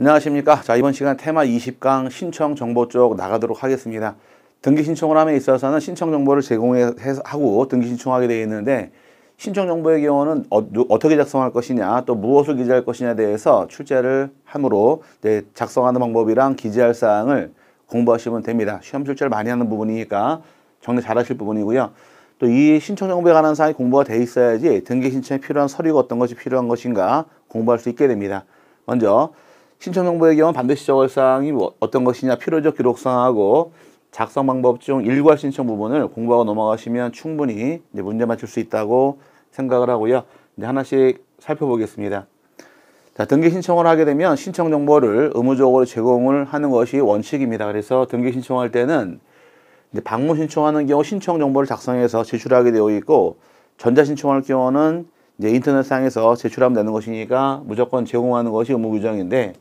안녕하십니까 자 이번 시간 테마 20강 신청 정보 쪽 나가도록 하겠습니다 등기 신청을 함에 있어서는 신청 정보를 제공하고 등기 신청하게 되어 있는데 신청 정보의 경우는 어, 떻게 작성할 것이냐 또 무엇을 기재할 것이냐에 대해서 출제를 함으로 네, 작성하는 방법이랑 기재할 사항을 공부하시면 됩니다 시험 출제를 많이 하는 부분이니까 정리 잘 하실 부분이고요 또 이 신청 정보에 관한 사항이 공부가 돼 있어야지 등기 신청에 필요한 서류가 어떤 것이 필요한 것인가 공부할 수 있게 됩니다 먼저 신청정보의 경우 반드시 적을 사항이 뭐 어떤 것이냐 필요적 기록사항하고 작성 방법 중 일괄 신청 부분을 공부하고 넘어가시면 충분히 이제 문제 맞출 수 있다고 생각을 하고요. 이제 하나씩 살펴보겠습니다. 자, 등기 신청을 하게 되면 신청 정보를 의무적으로 제공을 하는 것이 원칙입니다. 그래서 등기 신청할 때는 이제 방문 신청하는 경우 신청 정보를 작성해서 제출하게 되어 있고 전자 신청할 경우는 이제 인터넷상에서 제출하면 되는 것이니까 무조건 제공하는 것이 의무 규정인데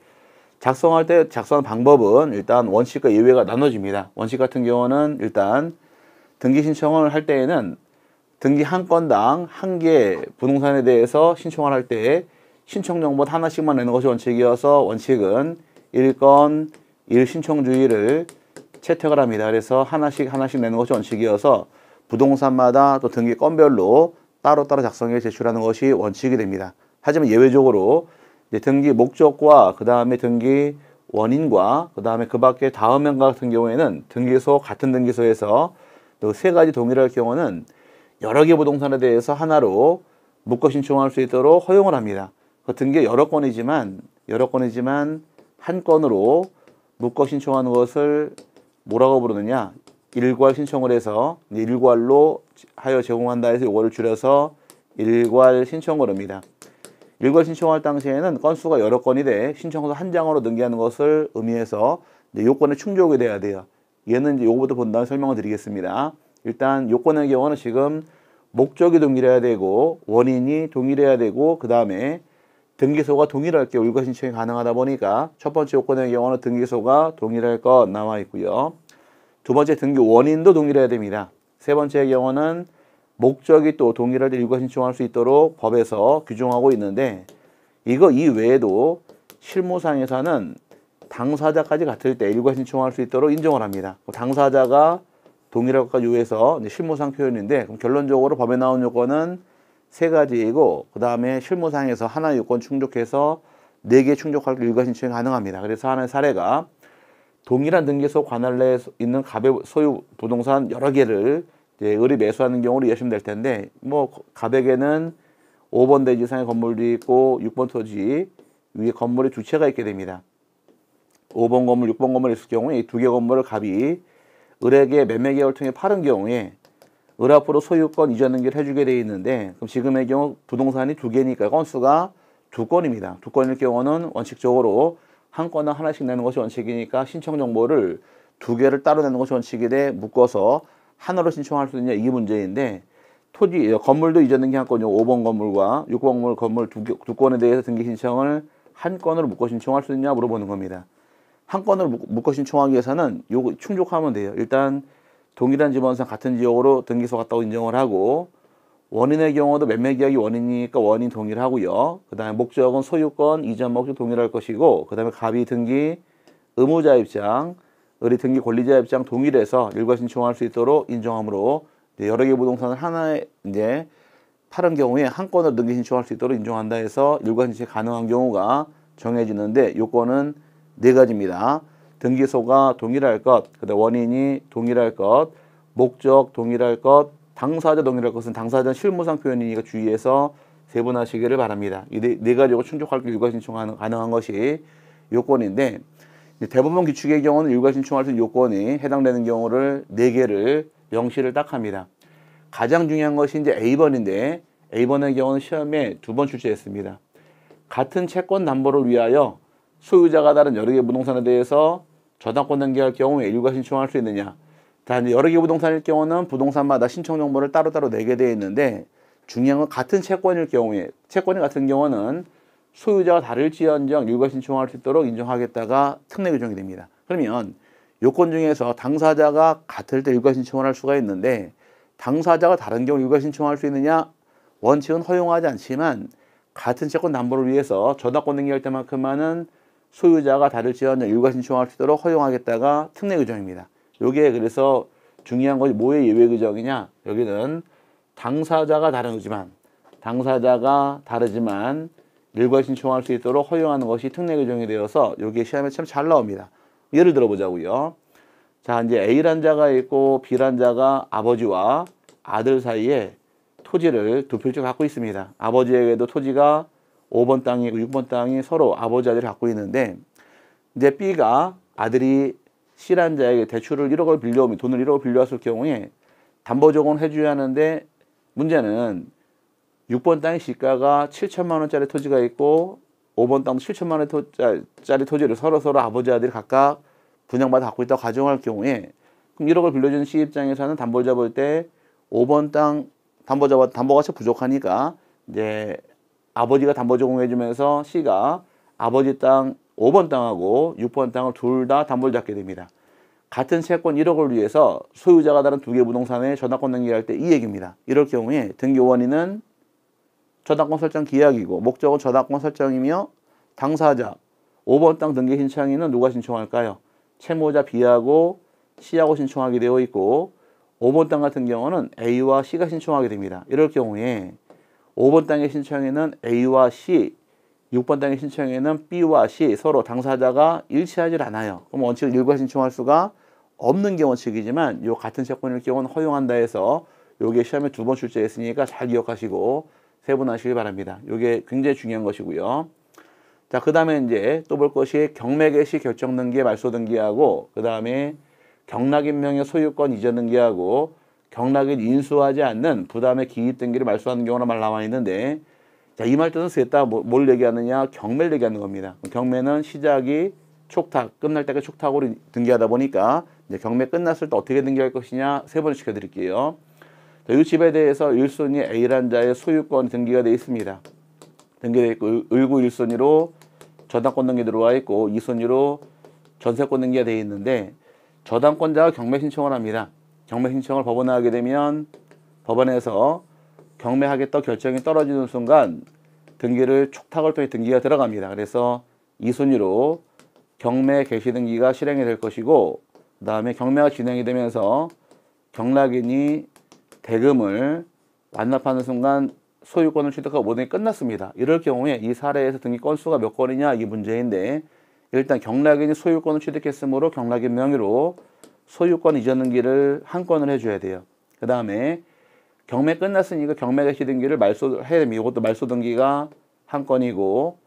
작성할 때 작성하는 방법은 일단 원칙과 예외가 나눠집니다. 원칙 같은 경우는 일단 등기 신청을 할 때에는 등기 한 건당 한 개 부동산에 대해서 신청을 할 때 신청 정보 하나씩만 내는 것이 원칙이어서 원칙은 일 건 일 신청 주의를 채택을 합니다. 그래서 하나씩 하나씩 내는 것이 원칙이어서 부동산마다 또 등기 건별로 따로따로 작성해 제출하는 것이 원칙이 됩니다. 하지만 예외적으로 이제 등기 목적과 그 다음에 등기 원인과 그 다음에 그 밖에 다음 형 같은 경우에는 등기소 같은 등기소에서 또 세 가지 동일할 경우는 여러 개 부동산에 대해서 하나로 묶어 신청할 수 있도록 허용을 합니다. 같은 그 게 여러 건이지만 여러 건이지만 한 건으로 묶어 신청하는 것을 뭐라고 부르느냐 일괄 신청을 해서 일괄로 하여 제공한다 해서 요거를 줄여서 일괄 신청을합니다 일괄 신청할 당시에는 건수가 여러 건이 돼 신청서 한 장으로 등기하는 것을 의미해서 요건의 충족이 돼야 돼요. 얘는 이제 요거부터 본 다음에 설명을 드리겠습니다. 일단 요건의 경우는 지금 목적이 동일해야 되고 원인이 동일해야 되고 그 다음에 등기소가 동일할 게우 일괄 신청이 가능하다 보니까 첫 번째 요건의 경우는 등기소가 동일할 것 나와 있고요. 두 번째 등기 원인도 동일해야 됩니다. 세 번째의 경우는 목적이 또 동일할 때일가 신청할 수 있도록 법에서 규정하고 있는데 이거 이외에도 실무상에서는 당사자까지 같을 때 일과 신청할 수 있도록 인정을 합니다. 뭐 당사자가 동일한 것까지 요해서 실무상 표현인데 그럼 결론적으로 법에 나온 요건은 세 가지이고 그 다음에 실무상에서 하나 요건 충족해서 네 개 충족할 일과 신청이 가능합니다. 그래서 하나의 사례가 동일한 등기소 관할 내에 있는 갑의 소유 부동산 여러 개를 이제 예, 을이 매수하는 경우로 이해하시면 될 텐데 뭐 가백에는 5번 대지 이상의 건물도 있고 6번 토지 위에 건물의 주체가 있게 됩니다. 5번 건물, 6번 건물이 있을 경우에 이 두 개 건물을 갑이 을에게 매매 계열을 통해 파는 경우에 을 앞으로 소유권 이전 등기를 해주게 되어 있는데 그럼 지금의 경우 부동산이 두 개니까 건수가 두 건입니다. 두 건일 경우는 원칙적으로 한 건당 하나씩 내는 것이 원칙이니까 신청 정보를 두 개를 따로 내는 것이 원칙이 돼 묶어서 하나로 신청할 수 있냐 이게 문제인데 토지 건물도 이전등기 한 건이고 5번 건물과 6번 건물 건물 두, 두 건에 대해서 등기 신청을 한 건으로 묶어 신청할 수 있냐 물어보는 겁니다. 한 건으로 묶어 신청하기 위해서는 요거 충족하면 돼요. 일단 동일한 지번상 같은 지역으로 등기소 갔다고 인정을 하고 원인의 경우도 매매계약이 원인이니까 원인 동일하고요. 그 다음에 목적은 소유권, 이전 목적 동일할 것이고 그 다음에 가비 등기, 의무자 입장, 의뢰등기 권리자 입장 동일해서 일괄 신청할 수 있도록 인정하므로 여러 개 부동산을 하나에 이제 파는 경우에 한 건으로 등기 신청할 수 있도록 인정한다 해서 일괄 신청이 가능한 경우가 정해지는데 요건은 네 가지입니다. 등기소가 동일할 것, 그다음 원인이 동일할 것, 목적 동일할 것, 당사자 동일할 것은 당사자 실무상 표현이니까 주의해서 세분하시기를 바랍니다. 이네 네, 가지가 충족할 일괄 신청하는 가능한 것이 요건인데 대법원 규칙의 경우는 유가 신청할 수 있는 요건이 해당되는 경우를 4개를 명시를 딱 합니다. 가장 중요한 것이 이제 A번인데 A번의 경우는 시험에 두 번 출제했습니다. 같은 채권 담보를 위하여 소유자가 다른 여러 개 부동산에 대해서 저당권 등기할 경우에 일과 신청할 수 있느냐. 단 여러 개 부동산일 경우는 부동산마다 신청 정보를 따로따로 내게 되어 있는데 중요한 건 같은 채권일 경우에 채권이 같은 경우는 소유자와 다를지언정 유가 신청할 수 있도록 인정하겠다가 특례 규정이 됩니다. 그러면 요건 중에서 당사자가 같을 때 유가 신청을 할 수가 있는데 당사자가 다른 경우 유가 신청할 수 있느냐? 원칙은 허용하지 않지만 같은 채권 담보를 위해서 저당권 등기할 때만큼만은 소유자가 다를지언정 유가 신청할 수 있도록 허용하겠다가 특례 규정입니다. 요게 그래서 중요한 것이 뭐의 예외 규정이냐? 여기는 당사자가 다르지만 른 당사자가 다르지만 일괄 신청할 수 있도록 허용하는 것이 특례 규정이 되어서 여기에 시험에 참 잘 나옵니다. 예를 들어보자고요. 자 이제 A란자가 있고 B란자가 아버지와 아들 사이에 토지를 두 필지 갖고 있습니다. 아버지에게도 토지가 5번 땅이 고 6번 땅이 서로 아버지 아들이 갖고 있는데 이제 B가 아들이 C란자에게 대출을 1억을 빌려오면 돈을 1억을 빌려왔을 경우에 담보조건 을 해줘야 하는데 문제는 6번 땅의 시가가 7천만 원짜리 토지가 있고 5번 땅도 7천만 원짜리 토지를 서로 서로 아버지 아들이 각각 분양받아 갖고 있다고 가정할 경우에 그럼 1억을 빌려주는 시 입장에서는 담보 잡을 때 5번 땅담보 잡아 담보가치 부족하니까 이제 아버지가 담보 제공해주면서 시가 아버지 땅 5번 땅하고 6번 땅을 둘 다 담보를 잡게 됩니다. 같은 채권 1억을 위해서 소유자가 다른 두 개 부동산에 전화권 등기할 때 이 얘기입니다. 이럴 경우에 등기원인은 저당권 설정 기약이고 목적은 저당권 설정이며 당사자 5번 땅 등기 신청인은 누가 신청할까요? 채무자 B하고 C하고 신청하게 되어 있고 5번 땅 같은 경우는 A와 C가 신청하게 됩니다. 이럴 경우에 5번 땅의 신청에는 A와 C, 6번 땅의 신청에는 B와 C 서로 당사자가 일치하지 않아요. 그럼 원칙 일부과 신청할 수가 없는 게 원칙이지만 요 같은 채권일 경우는 허용한다 해서 요게 시험에 두 번 출제했으니까 잘 기억하시고 세분하시기 바랍니다. 이게 굉장히 중요한 것이고요. 자, 그 다음에 이제 또 볼 것이 경매개시 결정등기의 말소등기하고 그 다음에 경락인명의 소유권 이전등기하고 경락인 인수하지 않는 부담의 기입등기를 말소하는 경우나 말 나와 있는데 자, 이 말뜻은 셋다 뭐, 뭘 얘기하느냐? 경매를 얘기하는 겁니다. 경매는 시작이 촉탁, 끝날 때까지 촉탁으로 등기하다 보니까 이제 경매 끝났을 때 어떻게 등기할 것이냐 세번을 시켜드릴게요. 이 집에 대해서 1순위 A란 자의 소유권 등기가 되어 있습니다. 등기되어 있고 을구 1순위로 저당권 등기 들어와 있고 2순위로 전세권 등기가 되어 있는데 저당권자가 경매 신청을 합니다. 경매 신청을 법원에 하게 되면 법원에서 경매하겠다 결정이 떨어지는 순간 등기를 촉탁을 통해 등기가 들어갑니다. 그래서 2순위로 경매 개시 등기가 실행이 될 것이고 그 다음에 경매가 진행이 되면서 경락인이 대금을 반납하는 순간 소유권을 취득하고 모든 게 끝났습니다. 이럴 경우에 이 사례에서 등기 건수가 몇 건이냐 이 문제인데 일단 경락인이 소유권을 취득했으므로 경락인 명의로 소유권 이전 등기를 한 건을 해줘야 돼요. 그 다음에 경매 끝났으니까 경매 개시 등기를 말소해야 됩니다. 이것도 말소 등기가 한 건이고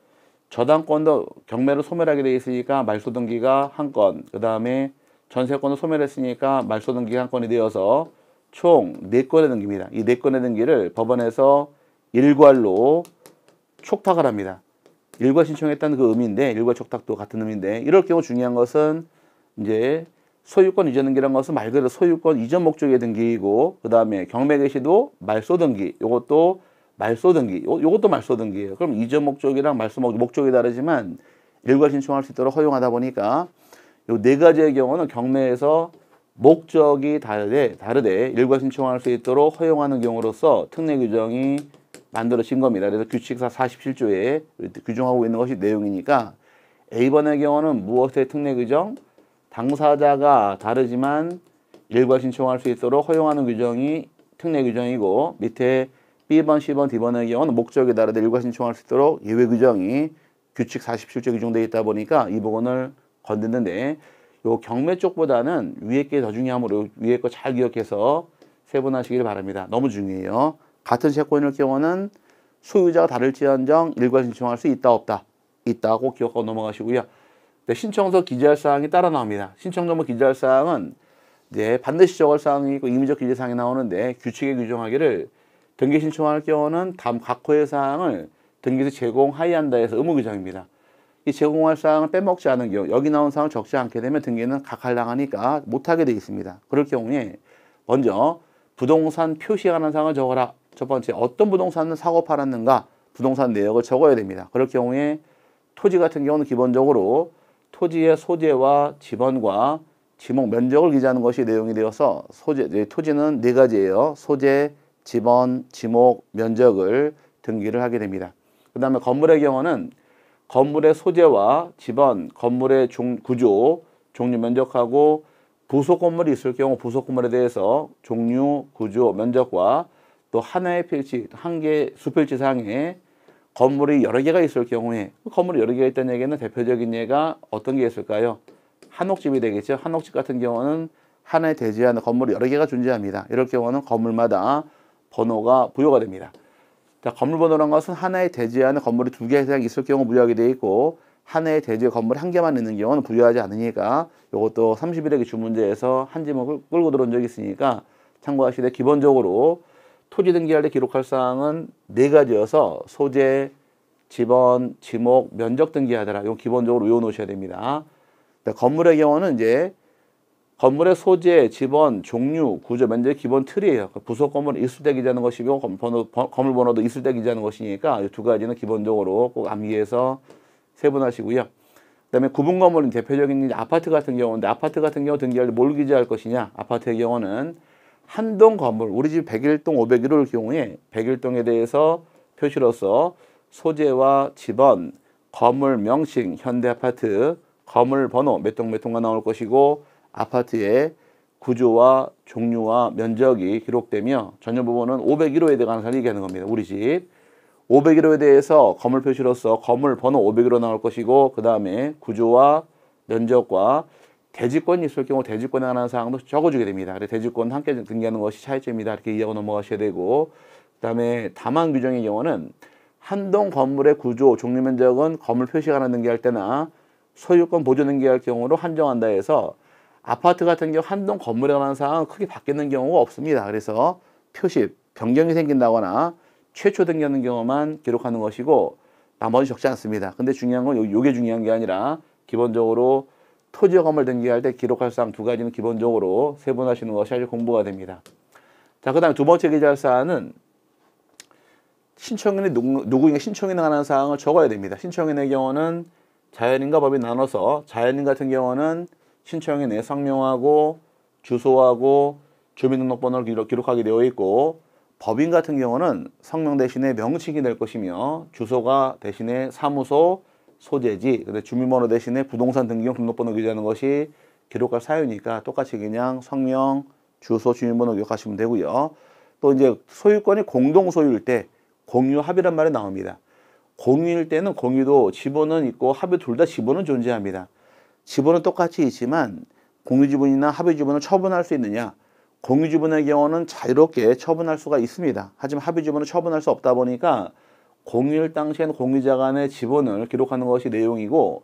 저당권도 경매로 소멸하게 돼 있으니까 말소 등기가 한 건, 그 다음에 전세권도 소멸했으니까 말소 등기가 한 건이 되어서 총 네건의 등기입니다. 이 네건의 등기를 법원에서 일괄로 촉탁을 합니다. 일괄 신청했다는 그 의미인데 일괄 촉탁도 같은 의미인데 이럴 경우 중요한 것은 이제 소유권 이전 등기라는 것은 말 그대로 소유권 이전 목적의 등기이고 그 다음에 경매 개시도 말소 등기 요것도 말소 등기 요, 것도 말소 등기예요. 그럼 이전 목적이랑 말소 목적이 다르지만 일괄 신청할 수 있도록 허용하다 보니까 요 네 가지의 경우는 경매에서 목적이 다르되, 다르되 일괄 신청할 수 있도록 허용하는 경우로서 특례 규정이 만들어진 겁니다. 그래서 규칙사 47조에 규정하고 있는 것이 내용이니까 A번의 경우는 무엇의 특례 규정? 당사자가 다르지만 일괄 신청할 수 있도록 허용하는 규정이 특례 규정이고 밑에 B번, C번, D번의 경우는 목적에 따라 일괄 신청할 수 있도록 예외 규정이 규칙 47조 에 규정되어 있다 보니까 이 부분을 건드는데 요 경매 쪽보다는 위에 게 더 중요하므로 위에 거 잘 기억해서 세분하시길 바랍니다. 너무 중요해요. 같은 채권일 경우는 소유자가 다를지언정 일괄 신청할 수 있다 없다 있다 고 기억하고 넘어가시고요. 네, 신청서 기재할 사항이 따라 나옵니다. 신청전부 뭐 기재할 사항은 이제 반드시 적을 사항이 있고 임의적 기재 사항이 나오는데 규칙에 규정하기를 등기 신청할 경우는 다음 각호의 사항을 등기에서 제공하여야 한다 해서 의무 규정입니다. 이 제공할 사항을 빼먹지 않은 경우 여기 나온 사항을 적지 않게 되면 등기는 각할당하니까 못하게 되어 있습니다. 그럴 경우에 먼저 부동산 표시하는 사항을 적어라. 첫 번째 어떤 부동산을 사고 팔았는가 부동산 내역을 적어야 됩니다. 그럴 경우에 토지 같은 경우는 기본적으로 토지의 소재와 지번과 지목 면적을 기재하는 것이 내용이 되어서 소재 토지는 네 가지예요. 소재, 지번, 지목, 면적을 등기를 하게 됩니다. 그 다음에 건물의 경우는 건물의 소재와 집안, 건물의 종, 구조, 종류 면적하고 부속 건물이 있을 경우 부속 건물에 대해서 종류, 구조, 면적과 또 하나의 필지, 한 개 수필지 상에 건물이 여러 개가 있을 경우에 그 건물이 여러 개가 있다는 얘기는 대표적인 예가 어떤 게 있을까요? 한옥집이 되겠죠. 한옥집 같은 경우는 하나의 대지하는 건물이 여러 개가 존재합니다. 이럴 경우는 건물마다 번호가 부여가 됩니다. 자, 건물 번호란 것은 하나의 대지 안에 건물이 두 개 이상 있을 경우 부여하게 되어 있고 하나의 대지에 건물이 한 개만 있는 경우는 부여하지 않으니까 이것도 31회기 주문제에서 한 지목을 끌고 들어온 적이 있으니까 참고하시되 기본적으로 토지 등기할 때 기록할 사항은 네 가지여서 소재, 지번, 지목, 면적 등기하더라. 이거 기본적으로 외워놓으셔야 됩니다. 건물의 경우는 이제 건물의 소재, 지번, 종류, 구조, 면적 기본 틀이에요. 부속 건물 이수되 기재하는 것이고 건물 번호, 번호도 이수되 기재하는 것이니까 이두 가지는 기본적으로 꼭 암기해서 세분하시고요. 그다음에 구분 건물은 대표적인 아파트 같은 경우인데 아파트 같은 경우 등기할 때 뭘 기재할 것이냐? 아파트의 경우는 한동 건물, 우리 집 101동 501호일 경우에 101동에 대해서 표시로서 소재와 지번, 건물 명칭, 현대 아파트, 건물 번호 몇 동 몇 동가 나올 것이고 아파트의 구조와 종류와 면적이 기록되며 전년부분은 501호에 대한 사람이 얘기하는 겁니다. 우리 집 501호에 대해서 건물 표시로서 건물 번호 501호 나올 것이고 그 다음에 구조와 면적과 대지권이 있을 경우 대지권에 관한 사항도 적어주게 됩니다. 그래서 대지권 함께 등기하는 것이 차이점이다. 이렇게 이해하고 넘어가셔야 되고 그 다음에 다만 규정의 경우는 한동 건물의 구조, 종류 면적은 건물 표시가 하나 등기할 때나 소유권 보조 등기할 경우로 한정한다 해서 아파트 같은 경우 한동 건물에 관한 사항은 크게 바뀌는 경우가 없습니다. 그래서 표시, 변경이 생긴다거나 최초 등기하는 경우만 기록하는 것이고 나머지 적지 않습니다. 근데 중요한 건 요, 게 중요한 게 아니라 기본적으로 토지와 건물 등기할 때 기록할 사항 두 가지는 기본적으로 세분하시는 것이 아주 공부가 됩니다. 자, 그 다음에 두 번째 기재할 사항은 신청인이 누구, 누구인가 신청인에 관한 사항을 적어야 됩니다. 신청인의 경우는 자연인과 법인 나눠서 자연인 같은 경우는 신청에 내 성명하고 주소하고 주민등록번호를 기록, 하게 되어 있고 법인 같은 경우는 성명 대신에 명칭이 될 것이며 주소가 대신에 사무소, 소재지, 그 근데 주민번호 대신에 부동산 등기용 등록번호 기재하는 것이 기록할 사유니까 똑같이 그냥 성명, 주소, 주민번호 기록하시면 되고요. 또 이제 소유권이 공동소유일 때 공유합의란 말이 나옵니다. 공유일 때는 공유도 지분은 있고 합의 둘 다 지분은 존재합니다. 지분은 똑같이 있지만 공유지분이나 합의지분을 처분할 수 있느냐 공유지분의 경우는 자유롭게 처분할 수가 있습니다. 하지만 합의지분을 처분할 수 없다 보니까 공유일 당시에는 공유자 간의 지분을 기록하는 것이 내용이고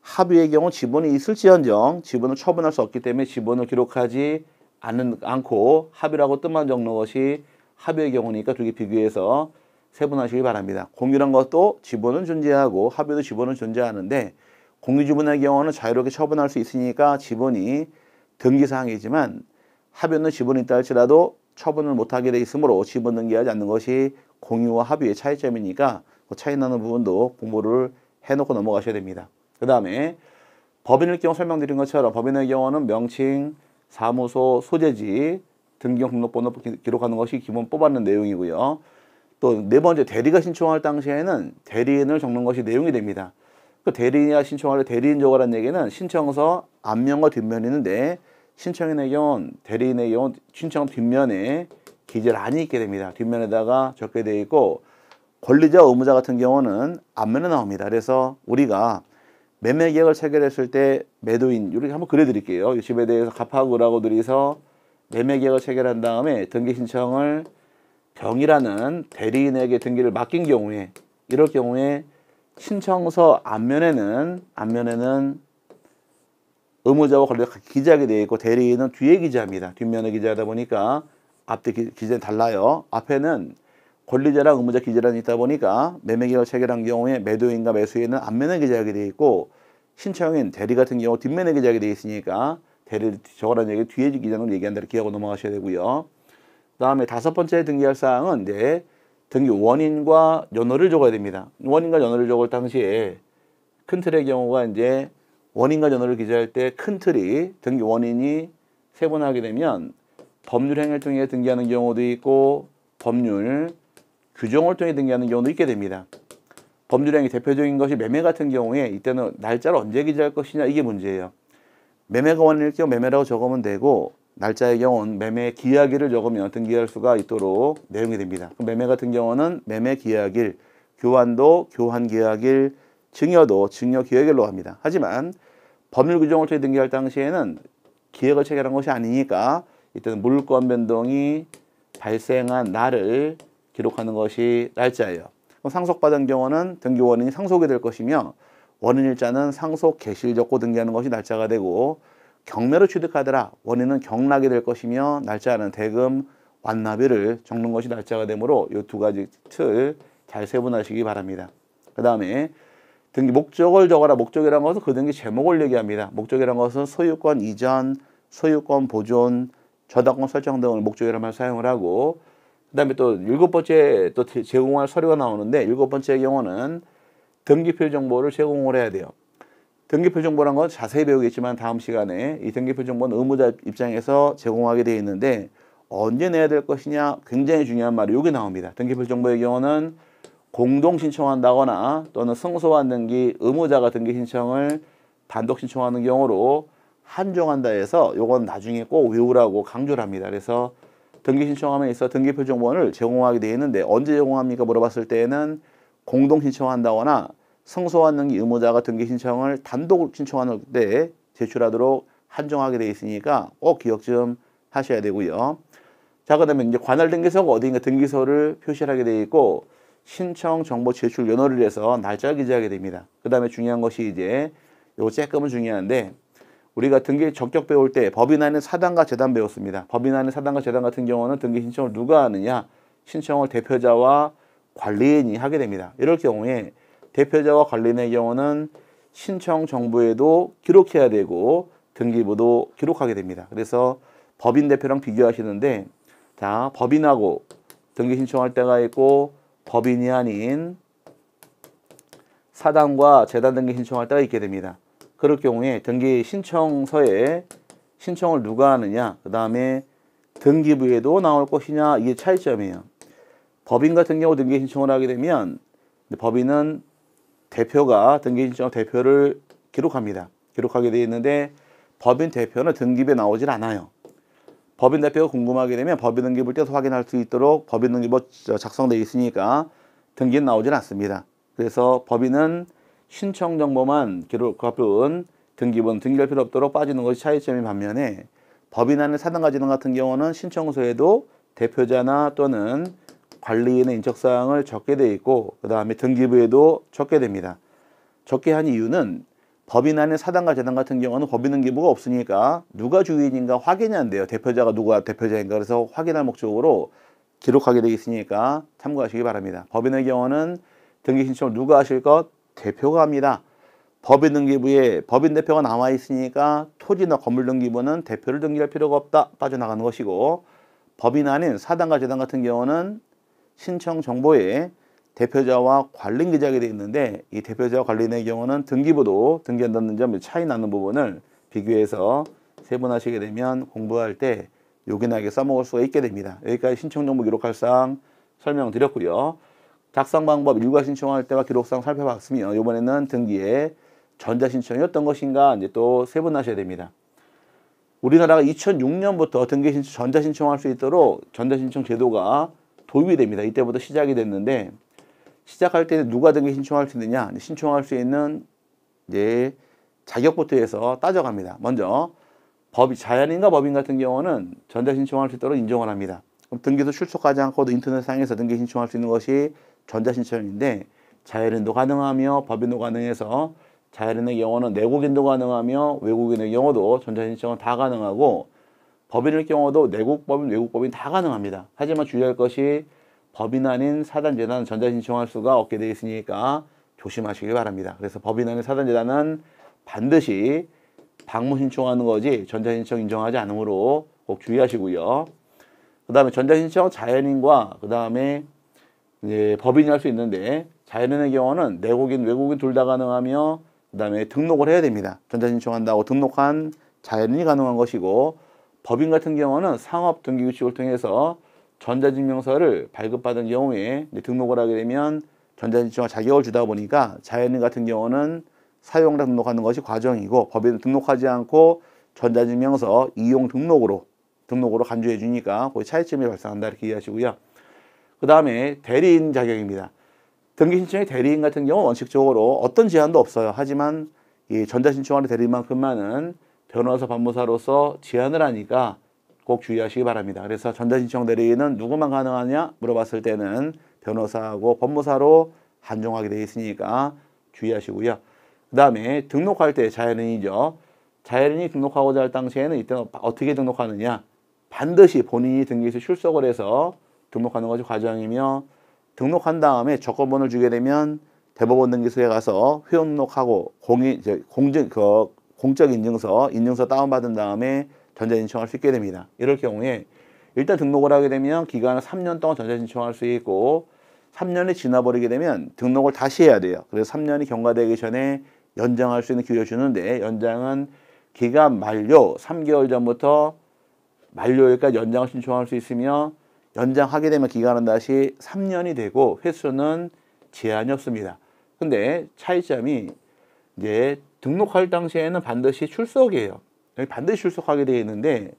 합의의 경우 지분이 있을지언정 지분을 처분할 수 없기 때문에 지분을 기록하지 않는, 않고 합의라고 뜻만 적는 것이 합의의 경우니까 두 개 비교해서 세분하시기 바랍니다. 공유란 것도 지분은 존재하고 합의도 지분은 존재하는데 공유지분의 경우는 자유롭게 처분할 수 있으니까 지분이 등기사항이지만 합의는 지분이 있다 할지라도 처분을 못하게 돼 있으므로 지분 등기하지 않는 것이 공유와 합의의 차이점이니까 그 차이 나는 부분도 공부를 해놓고 넘어가셔야 됩니다. 그 다음에 법인일 경우 설명드린 것처럼 법인의 경우는 명칭, 사무소, 소재지, 등기용 등록번호 기록하는 것이 기본 뽑았는 내용이고요. 또 네 번째 대리가 신청할 당시에는 대리인을 적는 것이 내용이 됩니다. 그 대리인이 신청할 때 대리인 조가라는 얘기는 신청서 앞면과 뒷면이 있는데 신청인의 경우 대리인의 경우 신청 뒷면에 기재를 안이 있게 됩니다. 뒷면에다가 적게 되어 있고 권리자 의무자 같은 경우는 앞면에 나옵니다. 그래서 우리가 매매 계약을 체결했을 때 매도인 이렇게 한번 그려드릴게요. 이 집에 대해서 갚아고라고 들이서 매매 계약을 체결한 다음에 등기 신청을 병이라는 대리인에게 등기를 맡긴 경우에 이럴 경우에 신청서 앞면에는 앞면에는 의무자와 관리가 기재하게 되어 있고 대리인은 뒤에 기재합니다. 뒷면에 기재하다 보니까 앞뒤 기재는 달라요. 앞에는 권리자랑 의무자 기재란이 있다 보니까 매매계약 체결한 경우에 매도인과 매수인은 앞면에 기재하게 되어 있고 신청인 대리 같은 경우 뒷면에 기재하게 되어 있으니까 대리를 적어라 얘기 뒤에 기재하는 얘기한다 이렇게 하고 넘어가셔야 되고요. 그 다음에 다섯 번째 등기할 사항은 이제 네, 등기 원인과 연호를 적어야 됩니다. 원인과 연호를 적을 당시에 큰 틀의 경우가 이제 원인과 연호를 기재할 때 큰 틀이 등기 원인이 세분하게 되면 법률 행위를 통해 등기하는 경우도 있고 법률 규정을 통해 등기하는 경우도 있게 됩니다. 법률 행위 대표적인 것이 매매 같은 경우에 이때는 날짜를 언제 기재할 것이냐 이게 문제예요. 매매가 원인일 경우 매매라고 적으면 되고 날짜의 경우는 매매 기약기를 적으면 등기할 수가 있도록 내용이 됩니다. 매매 같은 경우는 매매 기약일 교환도 교환 기약일 증여도 증여 기하길로 합니다. 하지만 법률 규정을 통해 등기할 당시에는 기획을 체결한 것이 아니니까 이때는 물권 변동이 발생한 날을 기록하는 것이 날짜예요. 상속받은 경우는 등기 원인이 상속이 될 것이며 원인일자는 상속 개시를 적고 등기하는 것이 날짜가 되고 경매로 취득하더라. 원인은 경락이 될 것이며 날짜는 대금 완납비를 적는 것이 날짜가 되므로 이 두 가지 틀 잘 세분하시기 바랍니다. 그 다음에 등기 목적을 적어라. 목적이라는 것은 그 등기 제목을 얘기합니다. 목적이라는 것은 소유권 이전, 소유권 보존, 저당권 설정 등을 목적이란 말 사용을 하고 그 다음에 또 일곱 번째 또 제공할 서류가 나오는데 일곱 번째 경우는 등기필 정보를 제공을 해야 돼요. 등기표 정보란 건 자세히 배우겠지만 다음 시간에 이 등기표 정보는 의무자 입장에서 제공하게 되어 있는데 언제 내야 될 것이냐 굉장히 중요한 말이 여기 나옵니다. 등기표 정보의 경우는 공동 신청한다거나 또는 승소한 등기 의무자가 등기 신청을 단독 신청하는 경우로 한정한다 해서 요건 나중에 꼭 외우라고 강조를 합니다. 그래서 등기 신청함에 있어 등기표 정보를 제공하게 되어 있는데 언제 제공합니까 물어봤을 때에는 공동 신청한다거나 성소환 능기 의무자가 등기 신청을 단독 신청하는 때 제출하도록 한정하게 되어 있으니까 꼭 기억 좀 하셔야 되고요. 자, 그 다음에 이제 관할 등기소가 어디인가 등기소를 표시하게 되어 있고 신청 정보 제출 연호를 해서 날짜를 기재하게 됩니다. 그 다음에 중요한 것이 이제 요 쬐끔은 중요한데 우리가 등기 적격 배울 때 법인안의 사단과 재단 배웠습니다. 법인안의 사단과 재단 같은 경우는 등기 신청을 누가 하느냐 신청을 대표자와 관리인이 하게 됩니다. 이럴 경우에 대표자와 관련의 경우는 신청 정부에도 기록해야 되고 등기부도 기록하게 됩니다. 그래서 법인 대표랑 비교하시는데 자 법인하고 등기 신청할 때가 있고 법인이 아닌 사단과 재단 등기 신청할 때가 있게 됩니다. 그럴 경우에 등기 신청서에 신청을 누가 하느냐 그 다음에 등기부에도 나올 것이냐 이게 차이점이에요. 법인 같은 경우 등기 신청을 하게 되면 법인은 대표가 등기인청 대표를 기록합니다. 기록하게 되어 있는데 법인 대표는 등기부에 나오질 않아요. 법인 대표가 궁금하게 되면 법인 등기부를 떼서 확인할 수 있도록 법인 등기부 뭐 작성되어 있으니까 등기는 나오질 않습니다. 그래서 법인은 신청 정보만 기록할 뿐 등기부는 등기할 필요 없도록 빠지는 것이 차이점이 반면에 법인 안에 사단과 지능 같은 경우는 신청서에도 대표자나 또는 관리인의 인적사항을 적게 돼 있고 그 다음에 등기부에도 적게 됩니다. 적게 한 이유는 법인 안에 사단과 재단 같은 경우는 법인 등기부가 없으니까 누가 주인인가 확인이 안 돼요. 대표자가 누가 대표자인가 그래서 확인할 목적으로 기록하게 되어 있으니까 참고하시기 바랍니다. 법인의 경우는 등기 신청을 누가 하실 것? 대표가 합니다. 법인 등기부에 법인 대표가 나와 있으니까 토지나 건물 등기부는 대표를 등기할 필요가 없다 빠져나가는 것이고 법인 아닌 사단과 재단 같은 경우는 신청 정보에 대표자와 관련 기재하게 되어 있는데 이 대표자와 관련의 경우는 등기부도 등기 안 닿는 점 차이 나는 부분을 비교해서 세분하시게 되면 공부할 때 요긴하게 써먹을 수가 있게 됩니다. 여기까지 신청 정보 기록할 사항 설명드렸고요. 작성 방법 일괄 신청할 때와 기록상 살펴봤으며 이번에는 등기에 전자 신청이었던 것인가 이제 또세분하셔야 됩니다. 우리나라가 2006년부터 등기 신청, 전자 신청할 수 있도록 전자 신청 제도가 도입이 됩니다. 이때부터 시작이 됐는데 시작할 때는 누가 등기 신청할 수 있느냐? 신청할 수 있는 이제 자격부터해서 따져갑니다. 먼저 법이 자연인과 법인 같은 경우는 전자 신청할 수 있도록 인정을 합니다. 그럼 등기소 출석하지 않고도 인터넷상에서 등기 신청할 수 있는 것이 전자 신청인데 자연인도 가능하며 법인도 가능해서 자연인의 경우는 내국인도 가능하며 외국인의 경우도 전자 신청은 다 가능하고 법인일 경우도 내국법인, 외국법인 다 가능합니다. 하지만 주의할 것이 법인 아닌 사단, 재단, 전자 신청할 수가 없게 되어 있으니까 조심하시길 바랍니다. 그래서 법인 아닌 사단, 재단은 반드시 방문 신청하는 거지 전자 신청 인정하지 않으므로 꼭 주의하시고요. 그 다음에 전자 신청 자연인과 그 다음에 법인이 할 수 있는데 자연인의 경우는 내국인, 외국인 둘 다 가능하며 그 다음에 등록을 해야 됩니다. 전자 신청한다고 등록한 자연인이 가능한 것이고 법인 같은 경우는 상업 등기 규칙을 통해서 전자증명서를 발급받은 경우에 등록을 하게 되면 전자증명서 자격을 주다 보니까 자연인 같은 경우는 사용자 등록하는 것이 과정이고 법인 등록하지 않고 전자증명서 이용 등록으로 등록으로 간주해 주니까 거의 차이점이 발생한다 이렇게 이해하시고요. 그 다음에 대리인 자격입니다. 등기 신청의 대리인 같은 경우 원칙적으로 어떤 제한도 없어요. 하지만 이 전자신청하는 대리인만큼만은 변호사 법무사로서 제안을 하니까 꼭 주의하시기 바랍니다. 그래서 전자신청 대리인은 누구만 가능하냐 물어봤을 때는 변호사하고 법무사로 한정하게 되어 있으니까 주의하시고요. 그 다음에 등록할 때 자연인이죠. 자연인이 등록하고자 할 당시에는 이때 어떻게 등록하느냐 반드시 본인이 등기소 출석을 해서 등록하는 것이 과정이며 등록한 다음에 조건번호를 주게 되면 대법원 등기소에 가서 회원록하고 등 공인 공증 그 공적 인증서, 인증서 다운받은 다음에 전자신청할 수 있게 됩니다. 이럴 경우에 일단 등록을 하게 되면 기간은 3년 동안 전자신청할 수 있고 3년이 지나버리게 되면 등록을 다시 해야 돼요. 그래서 3년이 경과되기 전에 연장할 수 있는 기회를 주는데 연장은 기간 만료 3개월 전부터 만료일까지 연장을 신청할 수 있으며 연장하게 되면 기간은 다시 3년이 되고 횟수는 제한이 없습니다. 근데 차이점이 이제 등록할 당시에는 반드시 출석이에요. 예, 반드시 출석하게 되어 있는데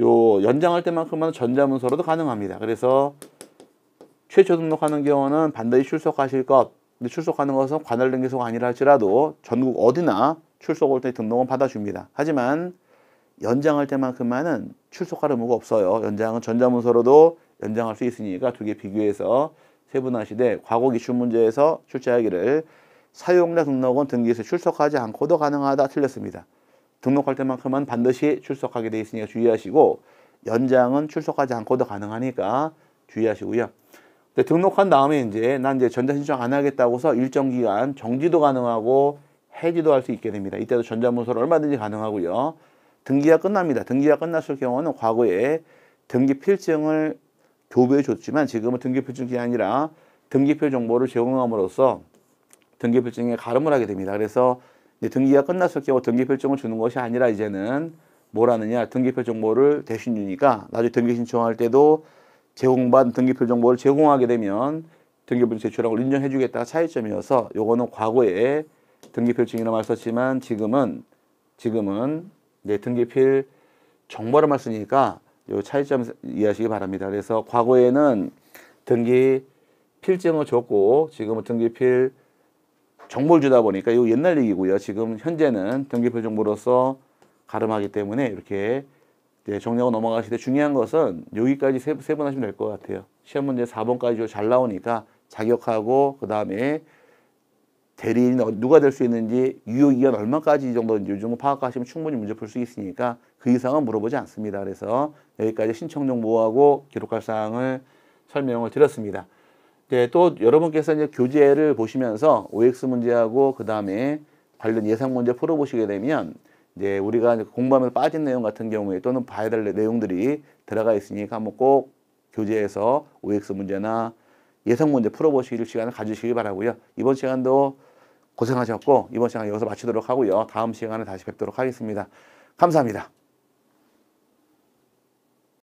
요 연장할 때만큼은 전자문서로도 가능합니다. 그래서 최초 등록하는 경우는 반드시 출석하실 것. 근데 출석하는 것은 관할 등기소가 아니라 할지라도 전국 어디나 출석 올때 등록은 받아줍니다. 하지만 연장할 때만큼만은 출석할 의무가 없어요. 연장은 전자문서로도 연장할 수 있으니까 두 개 비교해서 세분화시대 과거 기출 문제에서 출제하기를 사용자 등록은 등기에서 출석하지 않고도 가능하다 틀렸습니다. 등록할 때만큼은 반드시 출석하게 돼 있으니까 주의하시고 연장은 출석하지 않고도 가능하니까 주의하시고요. 근데 등록한 다음에 이제 난 이제 전자 신청 안 하겠다고서 해 일정 기간 정지도 가능하고 해지도 할 수 있게 됩니다. 이때도 전자 문서를 얼마든지 가능하고요. 등기가 끝납니다. 등기가 끝났을 경우는 과거에 등기 필증을 교부해 줬지만 지금은 등기 필증이 아니라 등기표 정보를 제공함으로써 등기 필증에 가름을 하게 됩니다. 그래서 등기가 끝났을 경우 등기 필증을 주는 것이 아니라 이제는 뭐라느냐 등기필 정보를 대신 주니까 나중에 등기 신청할 때도 제공받은 등기필 정보를 제공하게 되면 등기표 부 제출한 걸 인정해 주겠다가 차이점이어서 요거는 과거에 등기필증이라 말썼지만 지금은 지금은 내 등기필 정보를 말씀이니까요 차이점 이해하시기 바랍니다. 그래서 과거에는 등기 필증을 줬고 지금은 등기필 정보를 주다 보니까 이거 옛날 얘기고요. 지금 현재는 등기표 정보로서 가름하기 때문에 이렇게 정리하고 넘어가실 때 중요한 것은 여기까지 세분하시면 세될것 같아요. 시험 문제 4번까지 잘 나오니까 자격하고 그 다음에 대리인 어, 누가 될 수 있는지 유효기간 얼마까지 정도인지 요즘 파악하시면 충분히 문제 풀 수 있으니까 그 이상은 물어보지 않습니다. 그래서 여기까지 신청 정보하고 기록할 사항을 설명을 드렸습니다. 네, 또 여러분께서 이제 교재를 보시면서 OX 문제하고 그 다음에 관련 예상 문제 풀어보시게 되면 이제 우리가 공부하면서 빠진 내용 같은 경우에 또는 봐야 될 내용들이 들어가 있으니까 한번 꼭 교재에서 OX 문제나 예상 문제 풀어보시기를 시간을 가지시기 바라고요. 이번 시간도 고생하셨고 이번 시간 여기서 마치도록 하고요. 다음 시간에 다시 뵙도록 하겠습니다. 감사합니다.